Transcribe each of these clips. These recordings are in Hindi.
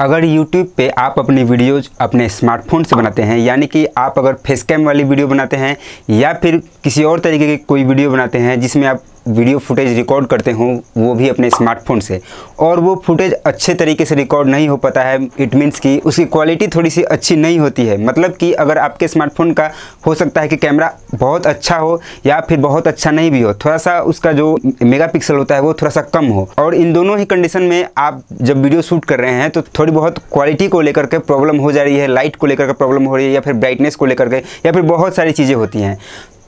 अगर YouTube पे आप अपनी वीडियोज अपने स्मार्टफोन से बनाते हैं यानी कि आप अगर फेस कैम वाली वीडियो बनाते हैं या फिर किसी और तरीके की कोई वीडियो बनाते हैं जिसमें आप वीडियो फुटेज रिकॉर्ड करते हों वो भी अपने स्मार्टफोन से और वो फुटेज अच्छे तरीके से रिकॉर्ड नहीं हो पाता है इट मीन्स कि उसकी क्वालिटी थोड़ी सी अच्छी नहीं होती है मतलब कि अगर आपके स्मार्टफोन का हो सकता है कि कैमरा बहुत अच्छा हो या फिर बहुत अच्छा नहीं भी हो थोड़ा सा उसका जो मेगा होता है वो थोड़ा सा कम हो और इन दोनों ही कंडीशन में आप जब वीडियो शूट कर रहे हैं तो थोड़ी बहुत क्वालिटी को लेकर के प्रॉब्लम हो जा रही है लाइट को लेकर के प्रॉब्लम हो रही है या फिर ब्राइटनेस को लेकर के या फिर बहुत सारी चीज़ें होती हैं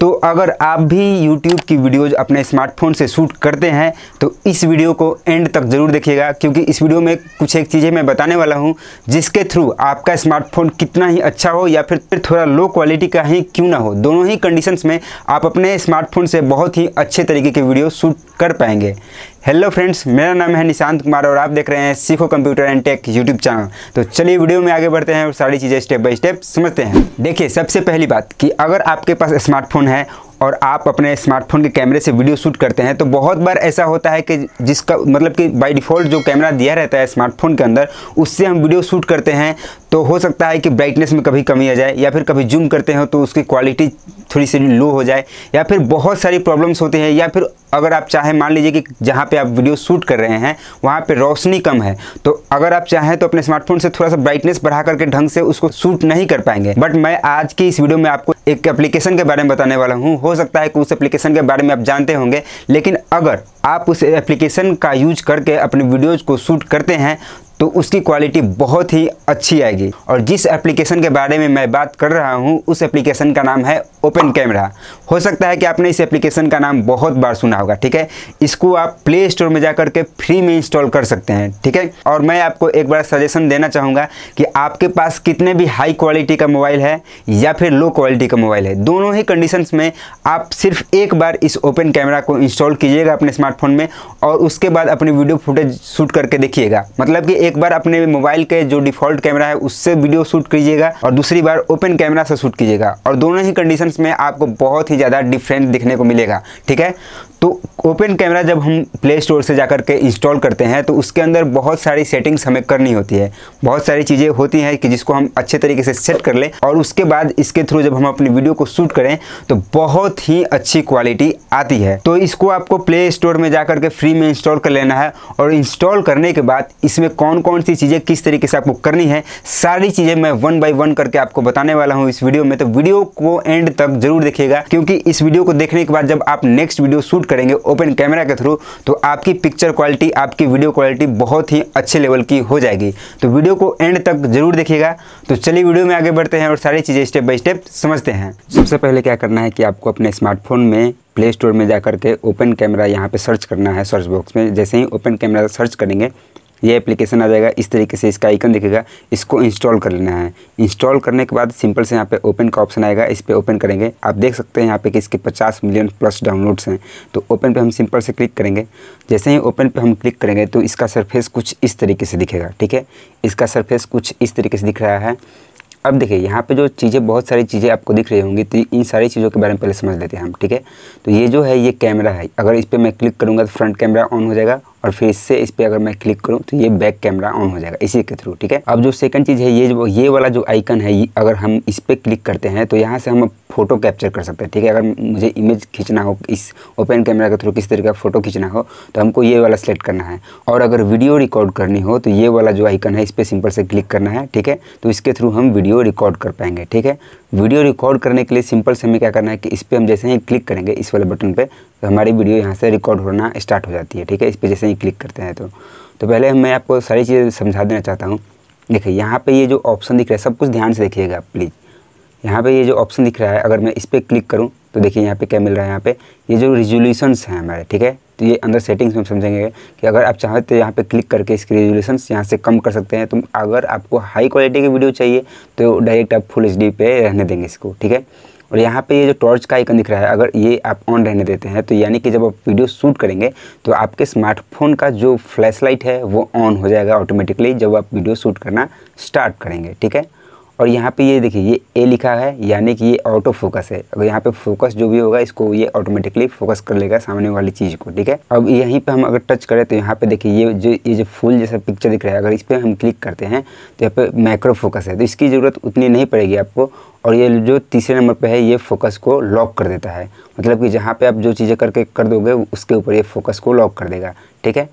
तो अगर आप भी YouTube की वीडियोज अपने स्मार्टफोन से शूट करते हैं तो इस वीडियो को एंड तक ज़रूर देखिएगा क्योंकि इस वीडियो में कुछ एक चीज़ें मैं बताने वाला हूं जिसके थ्रू आपका स्मार्टफोन कितना ही अच्छा हो या फिर थोड़ा लो क्वालिटी का ही क्यों ना हो दोनों ही कंडीशंस में आप अपने स्मार्टफोन से बहुत ही अच्छे तरीके की वीडियो शूट कर पाएंगे हेलो फ्रेंड्स मेरा नाम है निशांत कुमार और आप देख रहे हैं Seekho computer and tech YouTube channel तो चलिए वीडियो में आगे बढ़ते हैं और सारी चीज़ें स्टेप बाय स्टेप समझते हैं देखिए सबसे पहली बात कि अगर आपके पास स्मार्टफोन है और आप अपने स्मार्टफोन के कैमरे से वीडियो शूट करते हैं तो बहुत बार ऐसा होता है कि जिसका मतलब कि बाय डिफ़ॉल्ट जो कैमरा दिया रहता है स्मार्टफोन के अंदर उससे हम वीडियो शूट करते हैं तो हो सकता है कि ब्राइटनेस में कभी कमी आ जाए या फिर कभी जूम करते हैं तो उसकी क्वालिटी थोड़ी सी लो हो जाए या फिर बहुत सारी प्रॉब्लम्स होती हैं या फिर अगर आप चाहें मान लीजिए कि जहाँ पे आप वीडियो शूट कर रहे हैं वहाँ पे रोशनी कम है तो अगर आप चाहें तो अपने स्मार्टफोन से थोड़ा सा ब्राइटनेस बढ़ा करके ढंग से उसको शूट नहीं कर पाएंगे बट मैं आज की इस वीडियो में आपको एक एप्लीकेशन के बारे में बताने वाला हूँ हो सकता है कि उस एप्लीकेशन के बारे में आप जानते होंगे लेकिन अगर आप उस एप्लीकेशन का यूज करके अपने वीडियोज़ को शूट करते हैं तो उसकी क्वालिटी बहुत ही अच्छी आएगी और जिस एप्लीकेशन के बारे में मैं बात कर रहा हूँ उस एप्लीकेशन का नाम है ओपन कैमरा हो सकता है कि आपने इस एप्लीकेशन का नाम बहुत बार सुना होगा ठीक है इसको आप प्ले स्टोर में जा के फ्री में इंस्टॉल कर सकते हैं ठीक है और मैं आपको एक बार सजेशन देना चाहूँगा कि आपके पास कितने भी हाई क्वालिटी का मोबाइल है या फिर लो क्वालिटी का मोबाइल है दोनों ही कंडीशन में आप सिर्फ एक बार इस ओपन कैमरा को इंस्टॉल कीजिएगा अपने स्मार्टफोन में और उसके बाद अपनी वीडियो फुटेज शूट करके देखिएगा मतलब कि एक बार अपने मोबाइल के जो डिफॉल्ट कैमरा है उससे वीडियो शूट कीजिएगा और दूसरी बार ओपन कैमरा से शूट कीजिएगा और दोनों ही कंडीशन में आपको बहुत ही ज़्यादा डिफरेंस दिखने को मिलेगा ठीक है तो ओपन कैमरा जब हम प्ले स्टोर से जाकर के इंस्टॉल करते हैं तो उसके अंदर बहुत सारी सेटिंग्स हमें करनी होती है बहुत सारी चीज़ें होती हैं कि जिसको हम अच्छे तरीके से सेट कर लें और उसके बाद इसके थ्रू जब हम अपनी वीडियो को शूट करें तो बहुत ही अच्छी क्वालिटी आती है तो इसको आपको प्ले स्टोर में जाकर के फ्री में इंस्टॉल कर लेना है और इंस्टॉल करने के बाद इसमें कौन कौन कौन सी चीज़ें किस तरीके से आपको करनी है सारी चीज़ें मैं वन बाई वन करके आपको बताने वाला हूँ इस वीडियो में तो वीडियो को एंड तक जरूर देखिएगा क्योंकि इस वीडियो को देखने के बाद जब आप नेक्स्ट वीडियो शूट करेंगे ओपन कैमरा के थ्रू तो आपकी पिक्चर क्वालिटी आपकी वीडियो क्वालिटी बहुत ही अच्छे लेवल की हो जाएगी तो वीडियो को एंड तक जरूर देखिएगा तो चलिए वीडियो में आगे बढ़ते हैं और सारी चीज़ें स्टेप बाई स्टेप समझते हैं सबसे पहले क्या करना है कि आपको अपने स्मार्टफोन में प्ले स्टोर में जाकर के ओपन कैमरा यहाँ पे सर्च करना है सर्च बॉक्स में जैसे ही ओपन कैमरा सर्च करेंगे ये एप्लीकेशन आ जाएगा इस तरीके से इसका आइकन दिखेगा इसको इंस्टॉल कर लेना है इंस्टॉल करने के बाद सिंपल से यहाँ पे ओपन का ऑप्शन आएगा इस पर ओपन करेंगे आप देख सकते हैं यहाँ पे कि इसके 50 मिलियन प्लस डाउनलोड्स हैं तो ओपन पे हम सिंपल से क्लिक करेंगे जैसे ही ओपन पे हम क्लिक करेंगे तो इसका सरफेस कुछ इस तरीके से दिखेगा ठीक है इसका सरफेस कुछ इस तरीके से दिख रहा है अब देखिए यहाँ पर जो चीज़ें बहुत सारी चीज़ें आपको दिख रही होंगी तो इन सारी चीज़ों के बारे में पहले समझ लेते हैं हम ठीक है तो ये जो है ये कैमरा है अगर इस पर मैं क्लिक करूँगा तो फ्रंट कैमरा ऑन हो जाएगा और फिर इससे इस पर अगर मैं क्लिक करूँ तो ये बैक कैमरा ऑन हो जाएगा इसी के थ्रू ठीक है अब जो सेकंड चीज़ है ये ये वाला जो आइकन है अगर हम इस पर क्लिक करते हैं तो यहाँ से हम फ़ोटो कैप्चर कर सकते हैं ठीक है अगर मुझे इमेज खींचना हो इस ओपन कैमरा के थ्रू किस तरीके का फ़ोटो खींचना हो तो हमको ये वाला सेलेक्ट करना है और अगर वीडियो रिकॉर्ड करनी हो तो ये वाला जो आइकन है इस पर सिंपल से क्लिक करना है ठीक है तो इसके थ्रू हम वीडियो रिकॉर्ड कर पाएंगे ठीक है वीडियो रिकॉर्ड करने के लिए सिंपल से हमें क्या करना है कि इस पर हम जैसे ही क्लिक करेंगे इस वाले बटन पर तो हमारी वीडियो यहाँ से रिकॉर्ड होना स्टार्ट हो जाती है ठीक है इस पर जैसे ही क्लिक करते हैं तो।, तो पहले मैं आपको सारी चीज़ें समझा देना चाहता हूँ देखिए यहाँ पर ये जो ऑप्शन दिख रहा है सब कुछ ध्यान से देखिएगा प्लीज़ यहाँ पे ये जो ऑप्शन दिख रहा है अगर मैं इस पर क्लिक करूँ तो देखिए यहाँ पे क्या मिल रहा है यहाँ पे ये जो रिजोल्यूशंस हैं हमारे ठीक है तो ये अंदर सेटिंग्स में समझेंगे कि अगर आप चाहें तो यहाँ पे क्लिक करके इसके रेजोल्यूशंस यहाँ से कम कर सकते हैं तो अगर आपको हाई क्वालिटी की वीडियो चाहिए तो डायरेक्ट आप फुल एच पे रहने देंगे इसको ठीक है और यहाँ पे ये जो टॉर्च का आइकन दिख रहा है अगर ये आप ऑन रहने देते हैं तो यानी कि जब आप वीडियो शूट करेंगे तो आपके स्मार्टफोन का जो फ्लैशलाइट है वो ऑन हो जाएगा ऑटोमेटिकली जब आप वीडियो शूट करना स्टार्ट करेंगे ठीक है और यहाँ पे ये देखिए ये ए लिखा है यानी कि ये ऑटो फोकस है अगर यहाँ पे फोकस जो भी होगा इसको ये ऑटोमेटिकली फोकस कर लेगा सामने वाली चीज़ को ठीक है अब यहीं पे हम अगर टच करें तो यहाँ पे देखिए ये जो ये जो फूल जैसा पिक्चर दिख रहा है अगर इस पर हम क्लिक करते हैं तो यहाँ पे माइक्रो फोकस है तो इसकी ज़रूरत उतनी नहीं पड़ेगी आपको और ये जो तीसरे नंबर पे है ये फोकस को लॉक कर देता है मतलब कि जहाँ पे आप जो चीज़ें करके कर दोगे उसके ऊपर ये फोकस को लॉक कर देगा ठीक है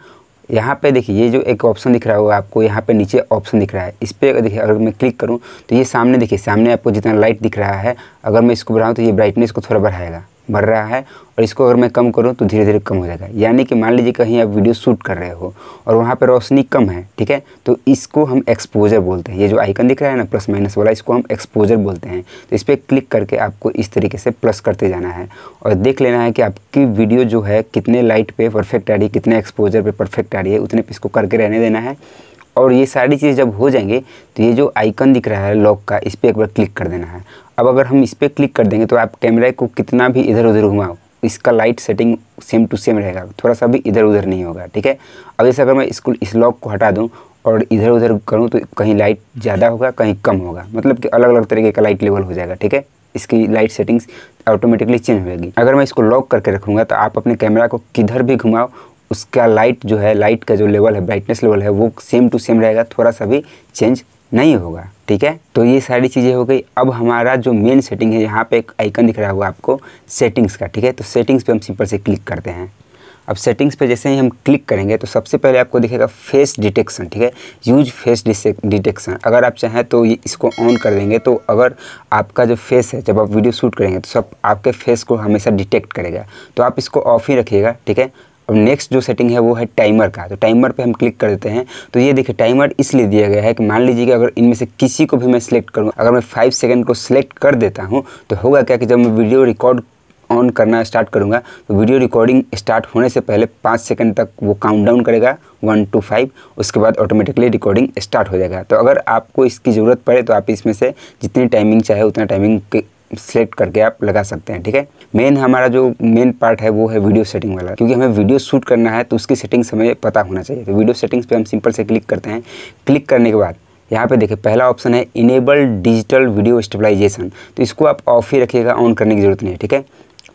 यहाँ पे देखिए ये जो एक ऑप्शन दिख रहा होगा आपको यहाँ पे नीचे ऑप्शन दिख रहा है इस पर देखिए अगर मैं क्लिक करूँ तो ये सामने देखिए सामने आपको जितना लाइट दिख रहा है अगर मैं इसको बढ़ाऊँ तो ये ब्राइटनेस को थोड़ा बढ़ाएगा बढ़ रहा है और इसको अगर मैं कम करूँ तो धीरे धीरे कम हो जाएगा यानी कि मान लीजिए कहीं आप वीडियो शूट कर रहे हो और वहाँ पर रोशनी कम है ठीक है तो इसको हम एक्सपोजर बोलते हैं ये जो आइकन दिख रहा है ना प्लस माइनस वाला इसको हम एक्सपोजर बोलते हैं तो इस पर क्लिक करके आपको इस तरीके से प्लस करते जाना है और देख लेना है कि आपकी वीडियो जो है कितने लाइट पर परफेक्ट आ रही है कितने एक्सपोजर पर परफेक्ट आ रही है उतने पर इसको करके रहने देना है और ये सारी चीज़ जब हो जाएंगे तो ये जो आइकन दिख रहा है लॉक का इस पर एक बार क्लिक कर देना है अब अगर हम इस पर क्लिक कर देंगे तो आप कैमरे को कितना भी इधर उधर घुमाओ इसका light setting same to same रहेगा थोड़ा सा भी इधर उधर नहीं होगा ठीक है अब जैसे अगर मैं इसको इस लॉक को हटा दूँ और इधर उधर करूँ तो कहीं लाइट ज़्यादा होगा कहीं कम होगा मतलब कि अलग अलग तरीके का लाइट लेवल हो जाएगा ठीक है इसकी लाइट सेटिंग्स ऑटोमेटिकली चेंज होगी अगर मैं इसको लॉक करके रखूँगा तो आप अपने कैमरा को किधर भी घुमाओ उसका लाइट जो है लाइट का जो लेवल है ब्राइटनेस लेवल है वो सेम टू सेम रहेगा थोड़ा सा भी चेंज नहीं होगा ठीक है तो ये सारी चीज़ें हो गई अब हमारा जो मेन सेटिंग है यहाँ पे एक आइकन दिख रहा होगा आपको सेटिंग्स का ठीक है तो सेटिंग्स पे हम सिंपल से क्लिक करते हैं अब सेटिंग्स पे जैसे ही हम क्लिक करेंगे तो सबसे पहले आपको दिखेगा फेस डिटेक्शन ठीक है यूज फेस डिटेक्शन अगर आप चाहें तो ये इसको ऑन कर देंगे तो अगर आपका जो फेस है जब आप वीडियो शूट करेंगे तो सब आपके फेस को हमेशा डिटेक्ट करेगा तो आप इसको ऑफ ही रखिएगा ठीक है अब नेक्स्ट जो सेटिंग है वो है टाइमर का तो टाइमर पे हम क्लिक कर देते हैं तो ये देखिए टाइमर इसलिए दिया गया है कि मान लीजिए कि अगर इनमें से किसी को भी मैं सिलेक्ट करूँ अगर मैं फाइव सेकेंड को सिलेक्ट कर देता हूँ तो होगा क्या कि जब मैं वीडियो रिकॉर्ड ऑन करना स्टार्ट करूँगा तो वीडियो रिकॉर्डिंग स्टार्ट होने से पहले पाँच सेकंड तक वो काउंट डाउन करेगा वन टू फाइव उसके बाद ऑटोमेटिकली रिकॉर्डिंग स्टार्ट हो जाएगा तो अगर आपको इसकी ज़रूरत पड़े तो आप इसमें से जितनी टाइमिंग चाहे उतना टाइमिंग सेलेक्ट करके आप लगा सकते हैं ठीक है मेन हमारा जो मेन पार्ट है वो है वीडियो सेटिंग वाला क्योंकि हमें वीडियो शूट करना है तो उसकी सेटिंग्स हमें पता होना चाहिए तो वीडियो सेटिंग्स पे हम सिंपल से क्लिक करते हैं क्लिक करने के बाद यहाँ पे देखिए पहला ऑप्शन है इनेबल डिजिटल वीडियो स्टेबलाइजेशन तो इसको आप ऑफ ही रखिएगा ऑन करने की ज़रूरत नहीं है ठीक है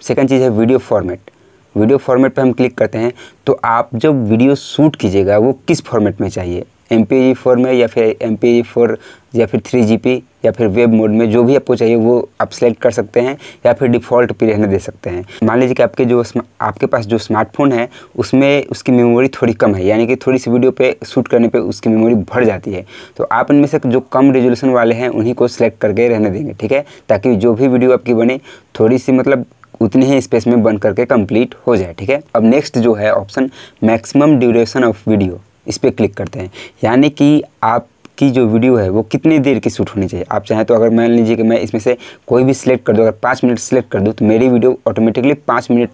सेकेंड चीज़ है वीडियो फॉर्मेट वीडियो फॉर्मेट पर हम क्लिक करते हैं तो आप जब वीडियो शूट कीजिएगा वो किस फॉर्मेट में चाहिए एम पी जी फोर में या फिर एम पी जी फोर या फिर थ्री जी या फिर वेब मोड में जो भी आपको चाहिए वो आप सेलेक्ट कर सकते हैं या फिर डिफ़ॉल्ट पे रहने दे सकते हैं मान लीजिए कि आपके जो आपके पास जो स्मार्टफोन है उसमें उसकी मेमोरी थोड़ी कम है यानी कि थोड़ी सी वीडियो पे शूट करने पे उसकी मेमोरी भर जाती है तो आप इनमें से जो कम रेजोल्यूशन वाले हैं उन्हीं को सिलेक्ट करके रहने देंगे ठीक है ताकि जो भी वीडियो आपकी बने थोड़ी सी मतलब उतने ही स्पेस में बन करके कम्प्लीट हो जाए ठीक है अब नेक्स्ट जो है option maximum duration of video इस पर क्लिक करते हैं यानी कि आप की जो वीडियो है वो कितनी देर की शूट होनी चाहिए आप चाहें तो अगर मान लीजिए कि मैं इसमें से कोई भी सिलेक्ट कर दूँ अगर पाँच मिनट सेलेक्ट कर दूँ तो मेरी वीडियो ऑटोमेटिकली पाँच मिनट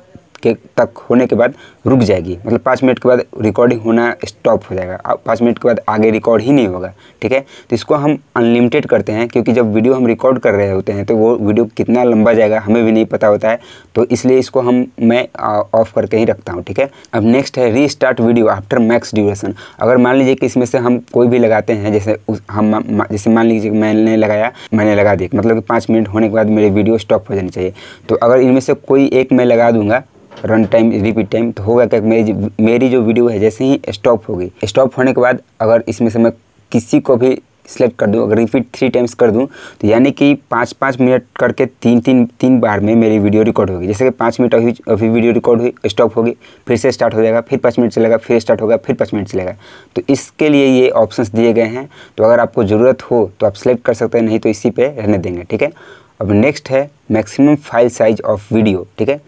के तक होने के बाद रुक जाएगी मतलब पाँच मिनट के बाद रिकॉर्डिंग होना स्टॉप हो जाएगा पाँच मिनट के बाद आगे रिकॉर्ड ही नहीं होगा ठीक है तो इसको हम अनलिमिटेड करते हैं क्योंकि जब वीडियो हम रिकॉर्ड कर रहे होते हैं तो वो वीडियो कितना लंबा जाएगा हमें भी नहीं पता होता है तो इसलिए इसको हम मैं ऑफ करके ही रखता हूँ ठीक है अब नेक्स्ट है restart video after max duration अगर मान लीजिए कि इसमें से हम कोई भी लगाते हैं जैसे उस हम जैसे मान लीजिए मैंने लगाया मैंने लगा दिया मतलब कि पाँच मिनट होने के बाद मेरी वीडियो स्टॉप हो जानी चाहिए तो अगर इनमें से कोई एक मैं लगा दूंगा रन टाइम रिपीट टाइम तो होगा क्या मेरी मेरी जो वीडियो है जैसे ही स्टॉप होगी स्टॉप होने के बाद अगर इसमें से मैं किसी को भी सिलेक्ट कर दूं अगर रिपीट थ्री टाइम्स कर दूं तो यानी कि पाँच पाँच मिनट करके तीन तीन तीन बार में मेरी वीडियो रिकॉर्ड होगी जैसे कि पाँच मिनट अभी अभी वीडियो रिकॉर्ड हुई स्टॉप होगी फिर से स्टार्ट हो जाएगा फिर पाँच मिनट चलेगा फिर स्टार्ट होगा फिर पाँच मिनट चलेगा तो इसके लिए ये ऑप्शन दिए गए हैं तो अगर आपको ज़रूरत हो तो आप सिलेक्ट कर सकते हैं नहीं तो इसी पर रहने देंगे ठीक है अब नेक्स्ट है maximum file size of video ठीक है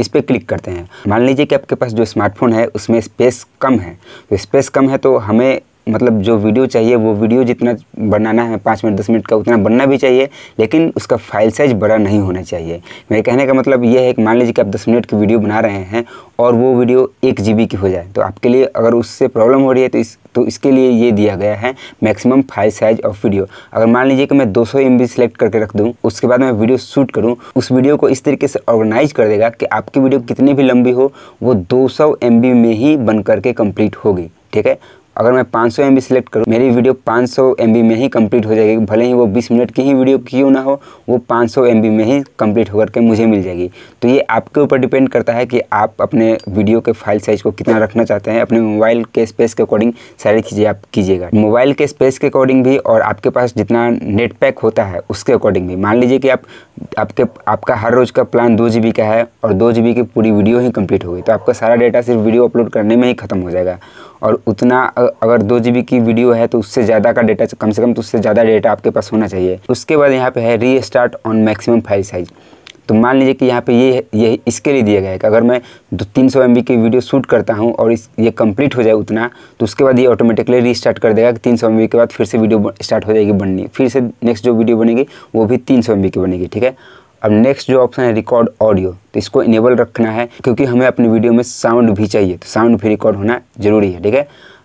इस पर क्लिक करते हैं मान लीजिए कि आपके पास जो स्मार्टफोन है उसमें स्पेस कम है तो स्पेस कम है तो हमें मतलब जो वीडियो चाहिए वो वीडियो जितना बनाना है पाँच मिनट दस मिनट का उतना बनना भी चाहिए लेकिन उसका फाइल साइज बड़ा नहीं होना चाहिए मेरे कहने का मतलब ये है कि मान लीजिए कि आप दस मिनट की वीडियो बना रहे हैं और वो वीडियो एक जी की हो जाए तो आपके लिए अगर उससे प्रॉब्लम हो रही है तो इस तो इसके लिए ये दिया गया है maximum file size of video अगर मान लीजिए कि मैं 200 सौ सेलेक्ट करके रख दूँ उसके बाद मैं वीडियो शूट करूँ उस वीडियो को इस तरीके से ऑर्गेनाइज कर देगा कि आपकी वीडियो कितनी भी लंबी हो वो 200 सौ में ही बन करके कंप्लीट होगी ठीक है अगर मैं 500 सौ एम सेलेक्ट करूँ मेरी वीडियो 500 सौ में ही कंप्लीट हो जाएगी भले ही वो 20 मिनट की ही वीडियो क्यों ना हो वो 500 सौ में ही कंप्लीट होकर के मुझे मिल जाएगी तो ये आपके ऊपर डिपेंड करता है कि आप अपने वीडियो के फाइल साइज़ को कितना रखना चाहते हैं अपने मोबाइल के स्पेस के अकॉर्डिंग सारी चीज़ें आप कीजिएगा मोबाइल के स्पेस के अकॉर्डिंग भी और आपके पास जितना नेट पैक होता है उसके अकॉर्डिंग भी मान लीजिए कि आप आपके आपका हर रोज़ का प्लान दो जी का है और दो जी की पूरी वीडियो ही कम्प्लीट हो गई तो आपका सारा डेटा सिर्फ वीडियो अपलोड करने में ही खत्म हो जाएगा और उतना अगर दो जी की वीडियो है तो उससे ज़्यादा का डेटा कम से कम तो उससे ज़्यादा डेटा आपके पास होना चाहिए उसके बाद यहाँ पे है restart on maximum file size तो मान लीजिए कि यहाँ पे ये ये इसके लिए दिया गया है कि अगर मैं दो तीन सौ एम की वीडियो शूट करता हूँ और इस ये कंप्लीट हो जाए उतना तो उसके बाद ये ऑटोमेटिकली रीस्टार्ट कर देगा कि तीन सौ एम के बाद फिर से वीडियो स्टार्ट हो जाएगी बननी फिर से नेक्स्ट जो वीडियो बनेगी वो भी तीन सौ एम की बनेगी ठीक है अब नेक्स्ट जो ऑप्शन है रिकॉर्ड ऑडियो तो इसको इनेबल रखना है क्योंकि हमें अपनी वीडियो में साउंड भी चाहिए तो साउंड भी रिकॉर्ड होना जरूरी है ठीक है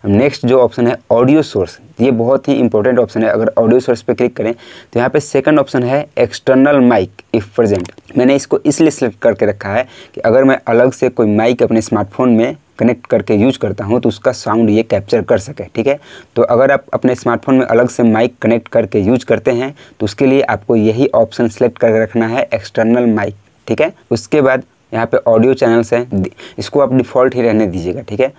अब नेक्स्ट जो ऑप्शन है ऑडियो सोर्स ये बहुत ही इंपॉर्टेंट ऑप्शन है अगर ऑडियो सोर्स पे क्लिक करें तो यहाँ पे सेकंड ऑप्शन है एक्सटर्नल माइक इफ़ प्रेजेंट मैंने इसको इसलिए सिलेक्ट करके रखा है कि अगर मैं अलग से कोई माइक अपने स्मार्टफोन में कनेक्ट करके यूज करता हूँ तो उसका साउंड ये कैप्चर कर सके ठीक है तो अगर आप अपने स्मार्टफोन में अलग से माइक कनेक्ट करके यूज करते हैं तो उसके लिए आपको यही ऑप्शन सेलेक्ट करके रखना है एक्सटर्नल माइक ठीक है उसके बाद यहाँ पे ऑडियो चैनल्स हैं इसको आप डिफ़ॉल्ट ही रहने दीजिएगा ठीक है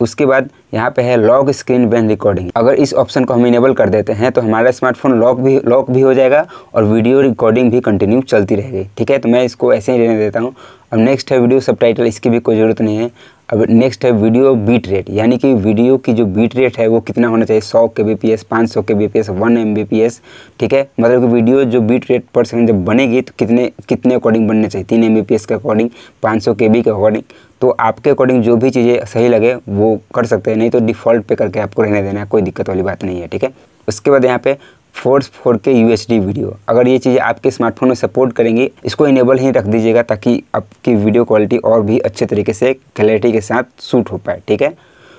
उसके बाद यहाँ पे है लॉक स्क्रीन बैन रिकॉर्डिंग अगर इस ऑप्शन को हम इनेबल कर देते हैं तो हमारा स्मार्टफोन लॉक भी लॉक भी हो जाएगा और वीडियो रिकॉर्डिंग भी कंटिन्यू चलती रहेगी ठीक है तो मैं इसको ऐसे ही रहने देता हूँ अब नेक्स्ट है वीडियो सब इसकी भी कोई ज़रूरत नहीं है अब नेक्स्ट है वीडियो बीट रेट यानी कि वीडियो की जो बीट रेट है वो कितना होना चाहिए सौ के बी पी एस पाँच सौ K B P S one M B P S ठीक है मतलब कि वीडियो जो बीट रेट पर सेकंड जब बनेगी तो कितने कितने अकॉर्डिंग बनने चाहिए तीन एम बी पी एस के अकॉर्डिंग पाँच सौ के बी के अकॉर्डिंग तो आपके अकॉर्डिंग जो भी चीज़ें सही लगे वो कर सकते हैं नहीं तो डिफ़ॉल्ट पे करके आपको रहने देना है कोई दिक्कत वाली बात नहीं है ठीक है उसके बाद यहाँ पे force four K U video अगर ये चीज़ें आपके स्मार्टफोन में सपोर्ट करेंगी इसको इनेबल ही रख दीजिएगा ताकि आपकी वीडियो क्वालिटी और भी अच्छे तरीके से क्लैरिटी के साथ सूट हो पाए ठीक है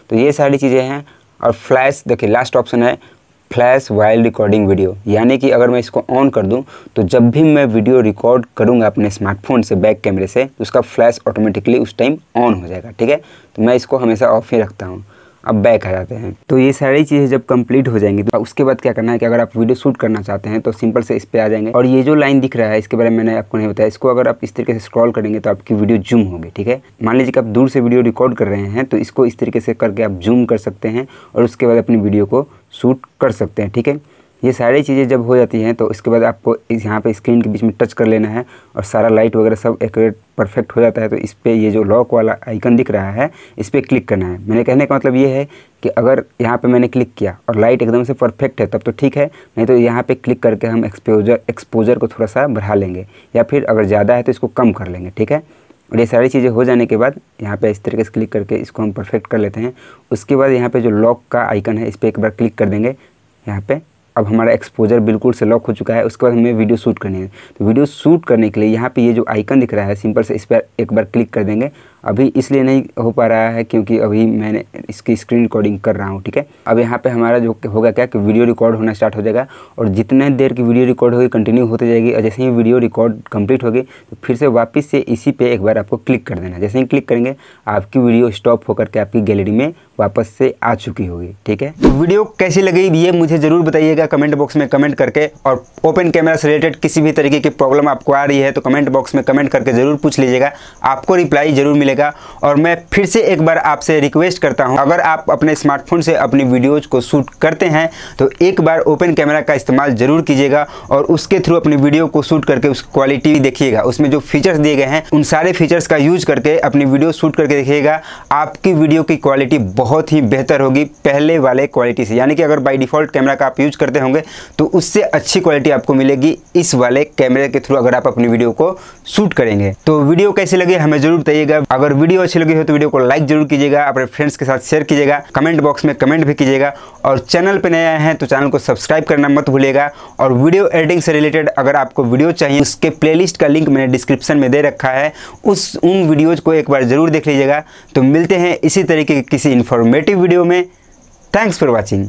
तो ये सारी चीज़ें हैं और फ्लैश देखिए लास्ट ऑप्शन है फ्लैश वाइल रिकॉर्डिंग वीडियो यानी कि अगर मैं इसको ऑन कर दूं तो जब भी मैं वीडियो रिकॉर्ड करूंगा अपने स्मार्टफोन से बैक कैमरे से उसका फ्लैश ऑटोमेटिकली उस टाइम ऑन हो जाएगा ठीक है तो मैं इसको हमेशा ऑफ ही रखता हूँ अब बैक आ जाते हैं तो ये सारी चीज़ें जब कंप्लीट हो जाएंगी तो उसके बाद क्या करना है कि अगर आप वीडियो शूट करना चाहते हैं तो सिंपल से इस पर आ जाएंगे और ये जो लाइन दिख रहा है इसके बारे में मैंने आपको नहीं बताया इसको अगर आप इस तरीके से स्क्रॉल करेंगे तो आपकी वीडियो जूम होगी ठीक है मान लीजिए कि आप दूर से वीडियो रिकॉर्ड कर रहे हैं तो इसको इस तरीके से करके आप जूम कर सकते हैं और उसके बाद अपनी वीडियो को शूट कर सकते हैं ठीक है ये सारी चीज़ें जब हो जाती हैं तो उसके बाद आपको इस यहाँ पे स्क्रीन के बीच में टच कर लेना है और सारा लाइट वगैरह सब एकट परफेक्ट हो जाता है तो इस पर ये जो लॉक वाला आइकन दिख रहा है इस पर क्लिक करना है मैंने कहने का मतलब ये है कि अगर यहाँ पे मैंने क्लिक किया और लाइट एकदम से परफेक्ट है तब तो ठीक है नहीं तो यहाँ पर क्लिक करके हम एक्सपोजर एक्सपोजर को थोड़ा सा बढ़ा लेंगे या फिर अगर ज़्यादा है तो इसको कम कर लेंगे ठीक है और ये सारी चीज़ें हो जाने के बाद यहाँ पे इस तरीके से क्लिक करके इसको हम परफेक्ट कर लेते हैं उसके बाद यहाँ पे जो लॉक का आइकन है इस पर एक बार क्लिक कर देंगे यहाँ पे अब हमारा एक्सपोजर बिल्कुल से लॉक हो चुका है उसके बाद हमें वीडियो शूट करनी है तो वीडियो शूट करने के लिए यहाँ पे ये जो आइकन दिख रहा है सिंपल से इस पर एक बार क्लिक कर देंगे अभी इसलिए नहीं हो पा रहा है क्योंकि अभी मैंने इसकी स्क्रीन रिकॉर्डिंग कर रहा हूँ ठीक है अब यहाँ पे हमारा जो होगा क्या कि वीडियो रिकॉर्ड होना स्टार्ट हो जाएगा और जितने देर की वीडियो रिकॉर्ड होगी कंटिन्यू होती जाएगी और जैसे ही वीडियो रिकॉर्ड कंप्लीट होगी तो फिर से वापस से इसी पे एक बार आपको क्लिक कर देना जैसे ही क्लिक करेंगे आपकी वीडियो स्टॉप होकर के आपकी गैलरी में वापस से आ चुकी होगी ठीक है तो वीडियो कैसी लगी ये मुझे ज़रूर बताइएगा कमेंट बॉक्स में कमेंट करके और ओपन कैमरा से रिलेटेड किसी भी तरीके की प्रॉब्लम आपको आ रही है तो कमेंट बॉक्स में कमेंट करके ज़रूर पूछ लीजिएगा आपको रिप्लाई ज़रूर मिलेगा मिलेगा और मैं फिर से एक बार आपसे रिक्वेस्ट करता हूँ अगर आप अपने स्मार्टफोन से अपनी वीडियोज़ को शूट करते हैं तो एक बार ओपन कैमरा का इस्तेमाल ज़रूर कीजिएगा और उसके थ्रू अपनी वीडियो को शूट करके उस क्वालिटी देखिएगा उसमें जो फीचर्स दिए गए हैं उन सारे फीचर्स का यूज़ करके अपनी वीडियो शूट करके देखिएगा आपकी वीडियो की क्वालिटी बहुत ही बेहतर होगी पहले वाले क्वालिटी से यानी कि अगर बाई डिफ़ॉल्ट कैमरा का आप यूज़ करते होंगे तो उससे अच्छी क्वालिटी आपको मिलेगी इस वाले कैमरे के थ्रू अगर आप अपनी वीडियो को शूट करेंगे तो वीडियो कैसे लगे हमें जरूर बताइएगा अगर वीडियो अच्छी लगी हो तो वीडियो को लाइक जरूर कीजिएगा अपने फ्रेंड्स के साथ शेयर कीजिएगा कमेंट बॉक्स में कमेंट भी कीजिएगा और चैनल पर नया है तो चैनल को सब्सक्राइब करना मत भूलेगा और वीडियो एडिटिंग से रिलेटेड अगर आपको वीडियो चाहिए उसके प्ले का लिंक मैंने डिस्क्रिप्शन में दे रखा है उस उन वीडियोज़ को एक बार ज़रूर देख लीजिएगा तो मिलते हैं इसी तरीके की किसी इन्फॉर्मेटिव वीडियो में थैंक्स फॉर वॉचिंग